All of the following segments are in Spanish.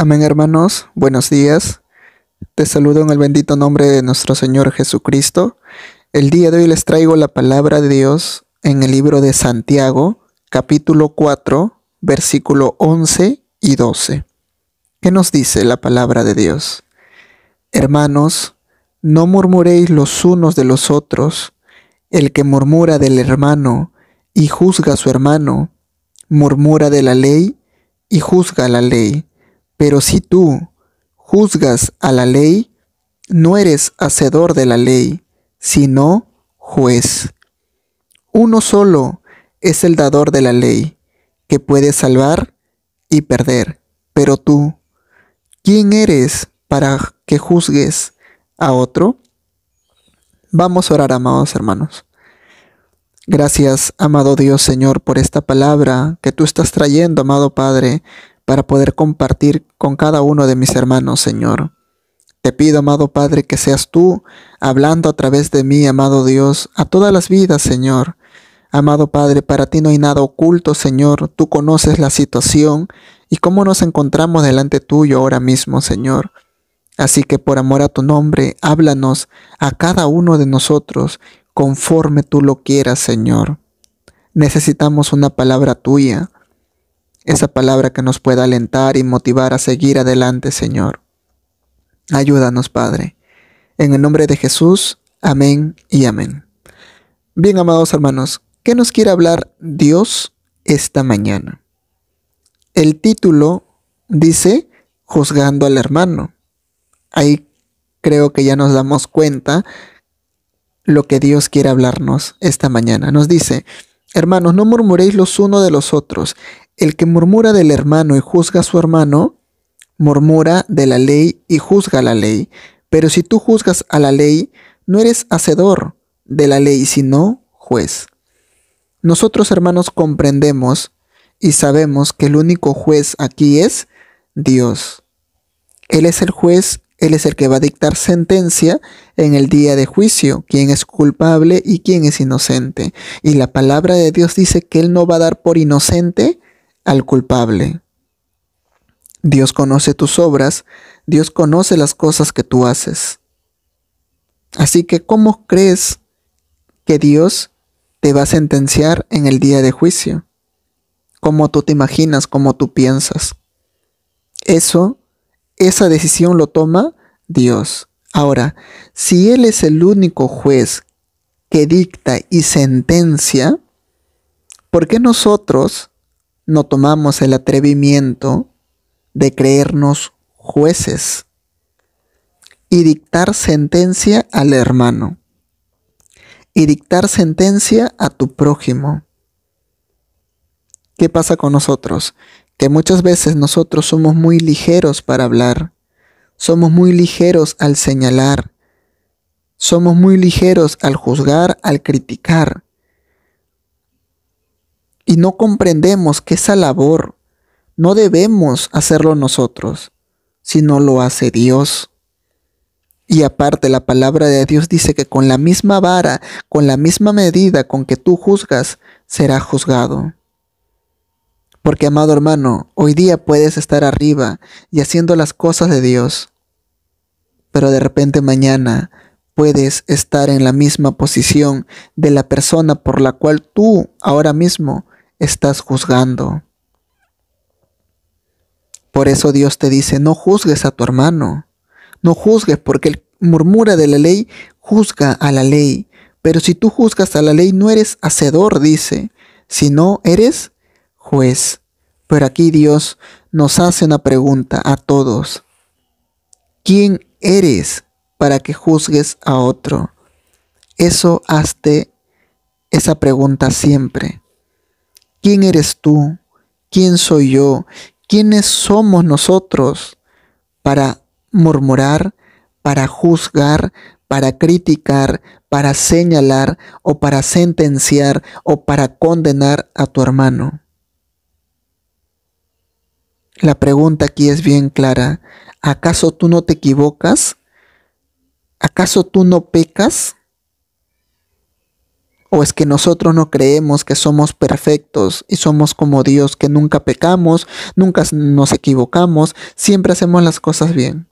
Amén hermanos, buenos días. Te saludo en el bendito nombre de nuestro Señor Jesucristo. El día de hoy les traigo la palabra de Dios en el libro de Santiago, capítulo 4, versículo 11 y 12. ¿Qué nos dice la palabra de Dios? Hermanos, no murmuréis los unos de los otros. El que murmura del hermano y juzga a su hermano, murmura de la ley y juzga la ley. Pero si tú juzgas a la ley, no eres hacedor de la ley, sino juez. Uno solo es el dador de la ley, que puede salvar y perder. Pero tú, ¿quién eres para que juzgues a otro? Vamos a orar, amados hermanos. Gracias, amado Dios Señor, por esta palabra que tú estás trayendo, amado Padre, para poder compartir con cada uno de mis hermanos, Señor. Te pido, amado Padre, que seas tú hablando a través de mí, amado Dios, a todas las vidas, Señor. Amado Padre, para ti no hay nada oculto, Señor. Tú conoces la situación y cómo nos encontramos delante tuyo ahora mismo, Señor. Así que por amor a tu nombre, háblanos a cada uno de nosotros conforme tú lo quieras, Señor. Necesitamos una palabra tuya esa palabra que nos pueda alentar y motivar a seguir adelante, Señor. Ayúdanos, Padre. En el nombre de Jesús, amén y amén. Bien, amados hermanos, ¿qué nos quiere hablar Dios esta mañana? El título dice, juzgando al hermano. Ahí creo que ya nos damos cuenta lo que Dios quiere hablarnos esta mañana. Nos dice, hermanos, no murmuréis los unos de los otros. El que murmura del hermano y juzga a su hermano, murmura de la ley y juzga la ley. Pero si tú juzgas a la ley, no eres hacedor de la ley, sino juez. Nosotros, hermanos, comprendemos y sabemos que el único juez aquí es Dios. Él es el juez, Él es el que va a dictar sentencia en el día de juicio, quién es culpable y quién es inocente. Y la palabra de Dios dice que Él no va a dar por inocente al culpable. Dios conoce tus obras, Dios conoce las cosas que tú haces. Así que, ¿cómo crees que Dios te va a sentenciar en el día de juicio? ¿Cómo tú te imaginas, cómo tú piensas? Eso, esa decisión lo toma Dios. Ahora, si Él es el único juez que dicta y sentencia, ¿por qué nosotros no tomamos el atrevimiento de creernos jueces y dictar sentencia al hermano y dictar sentencia a tu prójimo. ¿Qué pasa con nosotros? Que muchas veces nosotros somos muy ligeros para hablar, somos muy ligeros al señalar, somos muy ligeros al juzgar, al criticar, y no comprendemos que esa labor no debemos hacerlo nosotros, sino lo hace Dios. Y aparte la palabra de Dios dice que con la misma vara, con la misma medida con que tú juzgas, será juzgado. Porque amado hermano, hoy día puedes estar arriba y haciendo las cosas de Dios, pero de repente mañana puedes estar en la misma posición de la persona por la cual tú ahora mismo estás juzgando. Por eso Dios te dice, no juzgues a tu hermano, no juzgues porque el murmura de la ley juzga a la ley, pero si tú juzgas a la ley no eres hacedor, dice, sino eres juez. Pero aquí Dios nos hace una pregunta a todos. ¿Quién eres para que juzgues a otro? Eso hazte esa pregunta siempre. ¿Quién eres tú? ¿Quién soy yo? ¿Quiénes somos nosotros para murmurar, para juzgar, para criticar, para señalar o para sentenciar o para condenar a tu hermano? La pregunta aquí es bien clara. ¿Acaso tú no te equivocas? ¿Acaso tú no pecas? ¿O es que nosotros no creemos que somos perfectos y somos como Dios, que nunca pecamos, nunca nos equivocamos, siempre hacemos las cosas bien?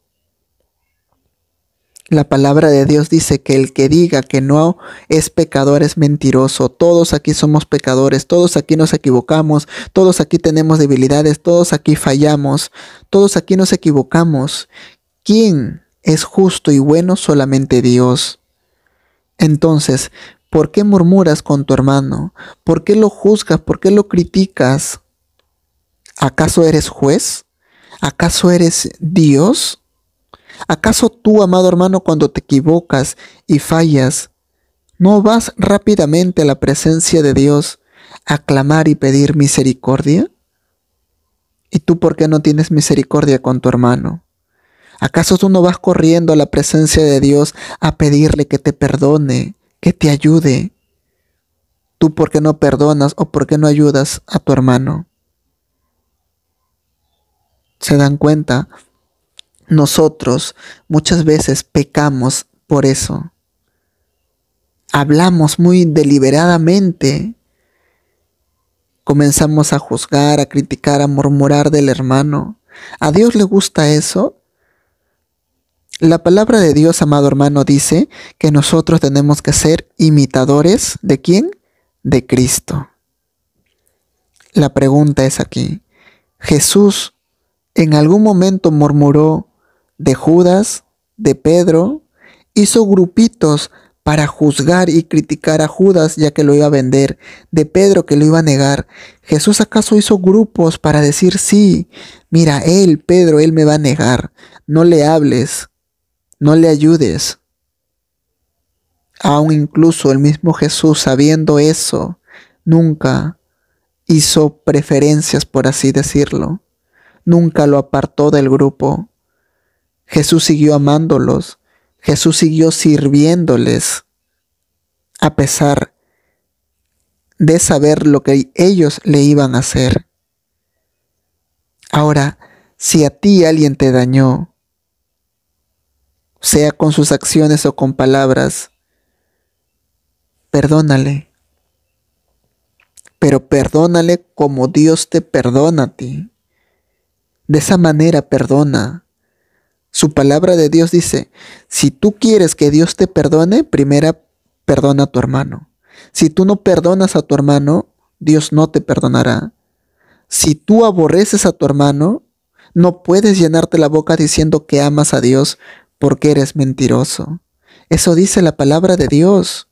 La palabra de Dios dice que el que diga que no es pecador es mentiroso. Todos aquí somos pecadores, todos aquí nos equivocamos, todos aquí tenemos debilidades, todos aquí fallamos, todos aquí nos equivocamos. ¿Quién es justo y bueno? Solamente Dios. Entonces, ¿Por qué murmuras con tu hermano? ¿Por qué lo juzgas? ¿Por qué lo criticas? ¿Acaso eres juez? ¿Acaso eres Dios? ¿Acaso tú, amado hermano, cuando te equivocas y fallas, no vas rápidamente a la presencia de Dios a clamar y pedir misericordia? ¿Y tú por qué no tienes misericordia con tu hermano? ¿Acaso tú no vas corriendo a la presencia de Dios a pedirle que te perdone, que te ayude. Tú por qué no perdonas o por qué no ayudas a tu hermano. Se dan cuenta, nosotros muchas veces pecamos por eso. Hablamos muy deliberadamente. Comenzamos a juzgar, a criticar, a murmurar del hermano. ¿A Dios le gusta eso? La palabra de Dios, amado hermano, dice que nosotros tenemos que ser imitadores de quién? De Cristo. La pregunta es aquí, ¿Jesús en algún momento murmuró de Judas, de Pedro? ¿Hizo grupitos para juzgar y criticar a Judas ya que lo iba a vender, de Pedro que lo iba a negar? ¿Jesús acaso hizo grupos para decir, sí, mira, él, Pedro, él me va a negar, no le hables? no le ayudes. Aún incluso el mismo Jesús, sabiendo eso, nunca hizo preferencias, por así decirlo. Nunca lo apartó del grupo. Jesús siguió amándolos. Jesús siguió sirviéndoles a pesar de saber lo que ellos le iban a hacer. Ahora, si a ti alguien te dañó, sea con sus acciones o con palabras, perdónale. Pero perdónale como Dios te perdona a ti. De esa manera perdona. Su palabra de Dios dice, si tú quieres que Dios te perdone, primera perdona a tu hermano. Si tú no perdonas a tu hermano, Dios no te perdonará. Si tú aborreces a tu hermano, no puedes llenarte la boca diciendo que amas a Dios porque eres mentiroso. Eso dice la palabra de Dios.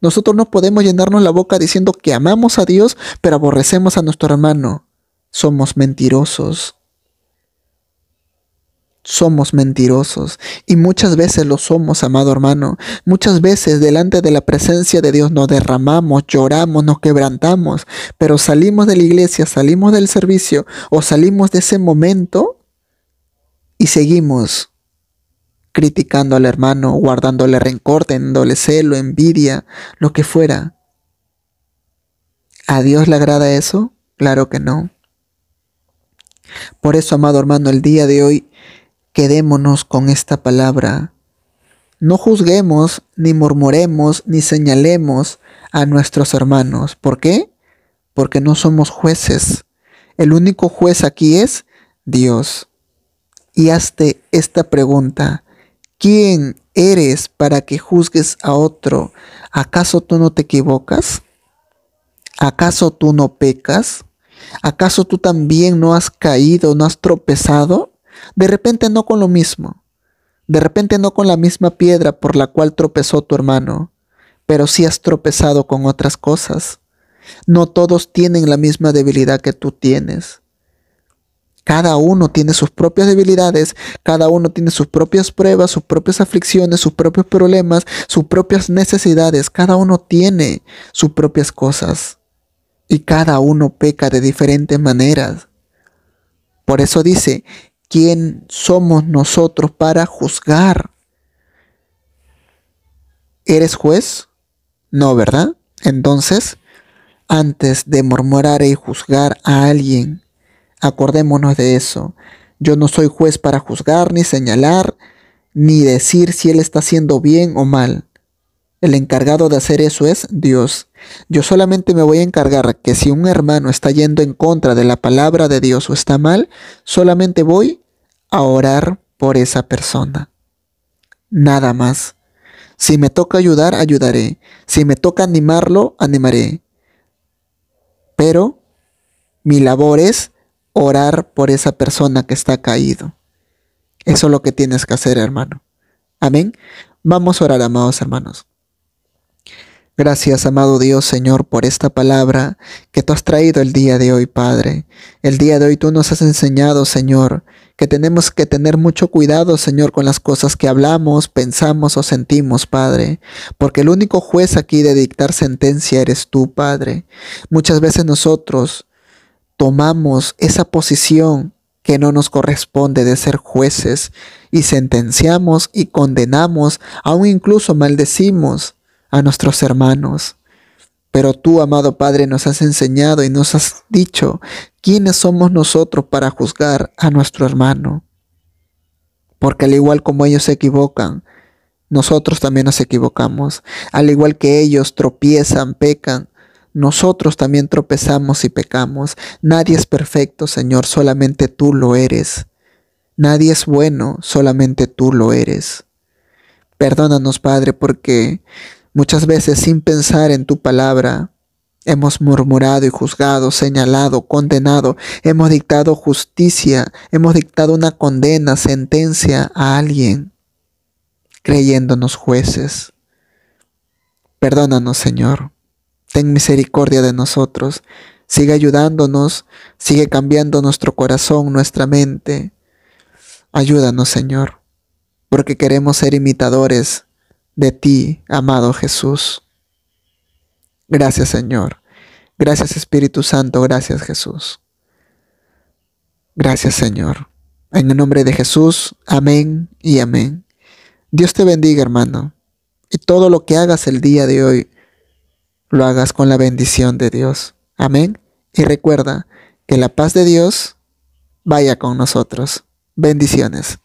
Nosotros no podemos llenarnos la boca diciendo que amamos a Dios, pero aborrecemos a nuestro hermano. Somos mentirosos. Somos mentirosos y muchas veces lo somos, amado hermano. Muchas veces delante de la presencia de Dios nos derramamos, lloramos, nos quebrantamos, pero salimos de la iglesia, salimos del servicio o salimos de ese momento y seguimos criticando al hermano, guardándole rencor, teniéndole celo, envidia, lo que fuera. ¿A Dios le agrada eso? Claro que no. Por eso, amado hermano, el día de hoy quedémonos con esta palabra. No juzguemos, ni murmuremos, ni señalemos a nuestros hermanos. ¿Por qué? Porque no somos jueces. El único juez aquí es Dios. Y hazte esta pregunta. ¿Quién eres para que juzgues a otro? ¿Acaso tú no te equivocas? ¿Acaso tú no pecas? ¿Acaso tú también no has caído, no has tropezado? De repente no con lo mismo. De repente no con la misma piedra por la cual tropezó tu hermano, pero sí has tropezado con otras cosas. No todos tienen la misma debilidad que tú tienes. Cada uno tiene sus propias debilidades, cada uno tiene sus propias pruebas, sus propias aflicciones, sus propios problemas, sus propias necesidades. Cada uno tiene sus propias cosas. Y cada uno peca de diferentes maneras. Por eso dice, ¿quién somos nosotros para juzgar? ¿Eres juez? No, ¿verdad? Entonces, antes de murmurar y juzgar a alguien, Acordémonos de eso. Yo no soy juez para juzgar, ni señalar, ni decir si él está haciendo bien o mal. El encargado de hacer eso es Dios. Yo solamente me voy a encargar que si un hermano está yendo en contra de la palabra de Dios o está mal, solamente voy a orar por esa persona. Nada más. Si me toca ayudar, ayudaré. Si me toca animarlo, animaré. Pero mi labor es orar por esa persona que está caído. Eso es lo que tienes que hacer, hermano. Amén. Vamos a orar, amados hermanos. Gracias, amado Dios, Señor, por esta palabra que tú has traído el día de hoy, Padre. El día de hoy tú nos has enseñado, Señor, que tenemos que tener mucho cuidado, Señor, con las cosas que hablamos, pensamos o sentimos, Padre, porque el único juez aquí de dictar sentencia eres tú, Padre. Muchas veces nosotros tomamos esa posición que no nos corresponde de ser jueces y sentenciamos y condenamos, aún incluso maldecimos a nuestros hermanos. Pero tú, amado Padre, nos has enseñado y nos has dicho quiénes somos nosotros para juzgar a nuestro hermano. Porque al igual como ellos se equivocan, nosotros también nos equivocamos. Al igual que ellos tropiezan, pecan, nosotros también tropezamos y pecamos. Nadie es perfecto, Señor, solamente tú lo eres. Nadie es bueno, solamente tú lo eres. Perdónanos, Padre, porque muchas veces sin pensar en tu palabra hemos murmurado y juzgado, señalado, condenado, hemos dictado justicia, hemos dictado una condena, sentencia a alguien, creyéndonos jueces. Perdónanos, Señor ten misericordia de nosotros, sigue ayudándonos, sigue cambiando nuestro corazón, nuestra mente. Ayúdanos, Señor, porque queremos ser imitadores de ti, amado Jesús. Gracias, Señor. Gracias, Espíritu Santo. Gracias, Jesús. Gracias, Señor. En el nombre de Jesús, amén y amén. Dios te bendiga, hermano. Y todo lo que hagas el día de hoy, lo hagas con la bendición de Dios. Amén. Y recuerda que la paz de Dios vaya con nosotros. Bendiciones.